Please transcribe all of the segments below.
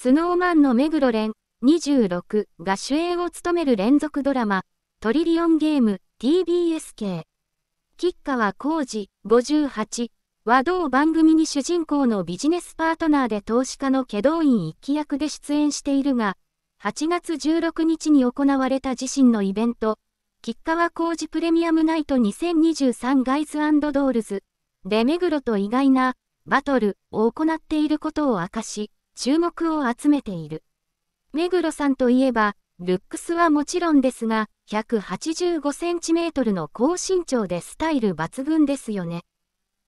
スノーマンの目黒蓮26が主演を務める連続ドラマ、トリリオンゲーム TBS 系。吉川浩二58は同番組に主人公のビジネスパートナーで投資家の祁道院一揆役で出演しているが、8月16日に行われた自身のイベント、吉川浩二プレミアムナイト2023ガイズドールズで目黒と意外なバトルを行っていることを明かし、注目を集めている。目黒さんといえば、ルックスはもちろんですが、185センチメートルの高身長でスタイル抜群ですよね。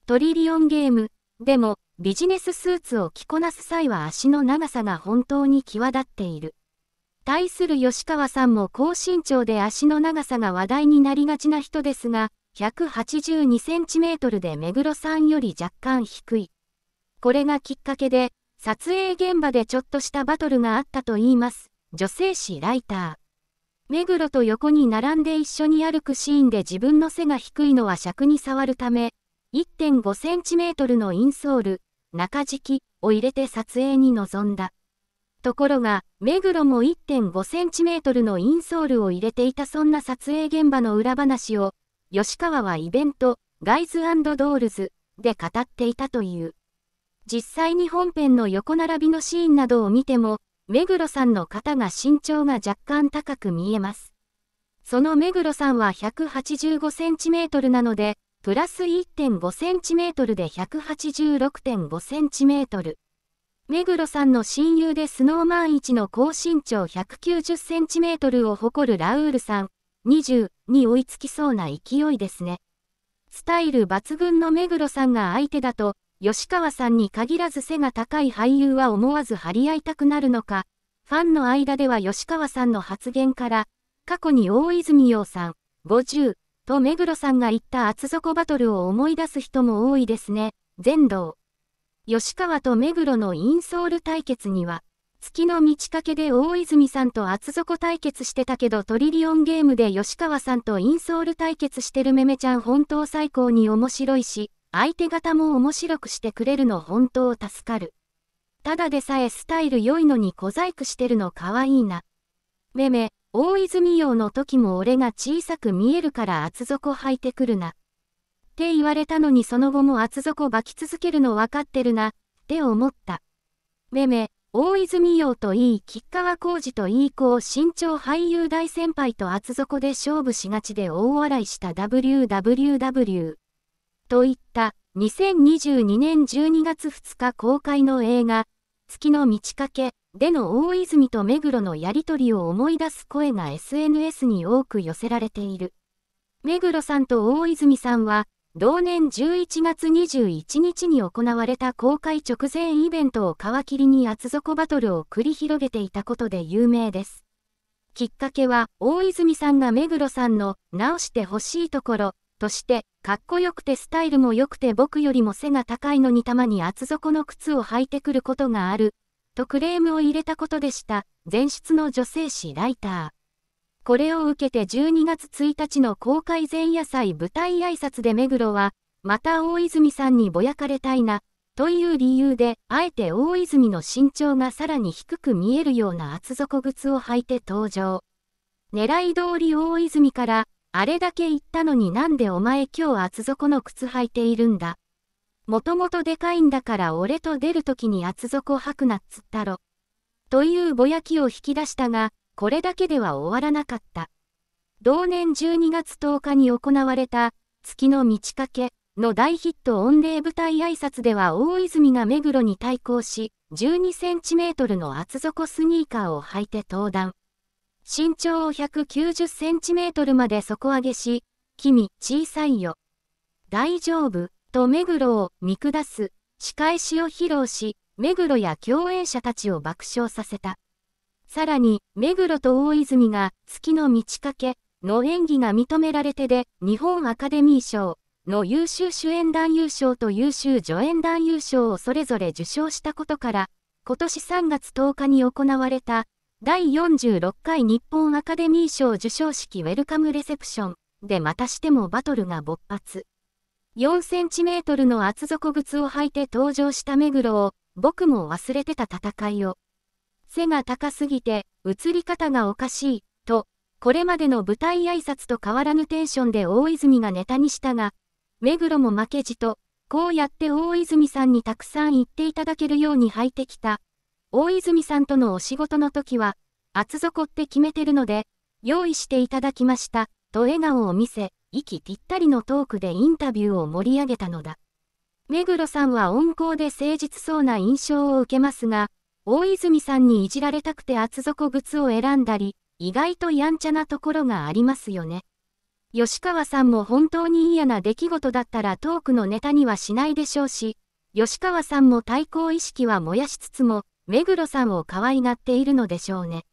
トリリオンゲーム、でも、ビジネススーツを着こなす際は足の長さが本当に際立っている。対する吉川さんも高身長で足の長さが話題になりがちな人ですが、182センチメートルで目黒さんより若干低い。これがきっかけで、撮影現場でちょっとしたバトルがあったと言います。女性誌ライター。目黒と横に並んで一緒に歩くシーンで自分の背が低いのは尺に触るため、1.5センチメートルのインソール、中敷きを入れて撮影に臨んだ。ところが、目黒も1.5センチメートルのインソールを入れていたそんな撮影現場の裏話を、吉川はイベント、ガイズドールズで語っていたという。実際に本編の横並びのシーンなどを見ても、目黒さんの肩が身長が若干高く見えます。その目黒さんは 185cm なので、プラス 1.5cm で 186.5cm。目黒さんの親友でスノーマン一の高身長 190cm を誇るラウールさん、20に追いつきそうな勢いですね。スタイル抜群の目黒さんが相手だと、吉川さんに限らず背が高い俳優は思わず張り合いたくなるのか、ファンの間では吉川さんの発言から、過去に大泉洋さん、50、と目黒さんが言った厚底バトルを思い出す人も多いですね、全道。吉川と目黒のインソール対決には、月の満ち欠けで大泉さんと厚底対決してたけどトリリオンゲームで吉川さんとインソール対決してるめめちゃん本当最高に面白いし、相手方も面白くしてくれるの本当助かる。ただでさえスタイル良いのに小細工してるの可愛いな。めめ、大泉洋の時も俺が小さく見えるから厚底履いてくるな。って言われたのにその後も厚底履き続けるの分かってるな、って思った。めめ、大泉洋といい吉川浩司といい子を身長俳優大先輩と厚底で勝負しがちで大笑いした WWW。といった2022年12月2日公開の映画、月の満ち欠けでの大泉と目黒のやりとりを思い出す声が SNS に多く寄せられている。目黒さんと大泉さんは、同年11月21日に行われた公開直前イベントを皮切りに厚底バトルを繰り広げていたことで有名です。きっかけは、大泉さんが目黒さんの直してほしいところとして、かっこよくてスタイルも良くて僕よりも背が高いのにたまに厚底の靴を履いてくることがある、とクレームを入れたことでした、前出の女性誌ライター。これを受けて12月1日の公開前夜祭舞台挨拶で目黒は、また大泉さんにぼやかれたいな、という理由で、あえて大泉の身長がさらに低く見えるような厚底靴を履いて登場。狙い通り大泉から、あれだけ言ったのになんでお前今日厚底の靴履いているんだ。もともとでかいんだから俺と出るときに厚底履くなっつったろ。というぼやきを引き出したが、これだけでは終わらなかった。同年12月10日に行われた、月の満ち欠けの大ヒット御礼舞台挨拶では大泉が目黒に対抗し、12センチメートルの厚底スニーカーを履いて登壇。身長を190センチメートルまで底上げし、君、小さいよ。大丈夫、と目黒を見下す、仕返しを披露し、目黒や共演者たちを爆笑させた。さらに、目黒と大泉が、月の満ち欠け、の演技が認められてで、日本アカデミー賞の優秀主演男優賞と優秀助演男優賞をそれぞれ受賞したことから、今年3月10日に行われた第46回日本アカデミー賞授賞式ウェルカムレセプションでまたしてもバトルが勃発。4センチメートルの厚底靴を履いて登場した目黒を、僕も忘れてた戦いを。背が高すぎて、映り方がおかしい、と、これまでの舞台挨拶と変わらぬテンションで大泉がネタにしたが、目黒も負けじと、こうやって大泉さんにたくさん言っていただけるように履いてきた。大泉さんとのお仕事の時は、厚底って決めてるので、用意していただきました、と笑顔を見せ、息ぴったりのトークでインタビューを盛り上げたのだ。目黒さんは温厚で誠実そうな印象を受けますが、大泉さんにいじられたくて厚底靴を選んだり、意外とやんちゃなところがありますよね。吉川さんも本当に嫌な出来事だったらトークのネタにはしないでしょうし、吉川さんも対抗意識は燃やしつつも、目黒さんを可愛がっているのでしょうね。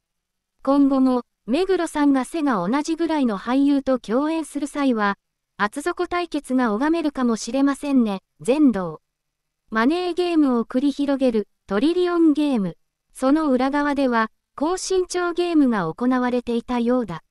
今後も、目黒さんが背が同じぐらいの俳優と共演する際は、厚底対決が拝めるかもしれませんね、全道。マネーゲームを繰り広げるトリリオンゲーム。その裏側では、高身長ゲームが行われていたようだ。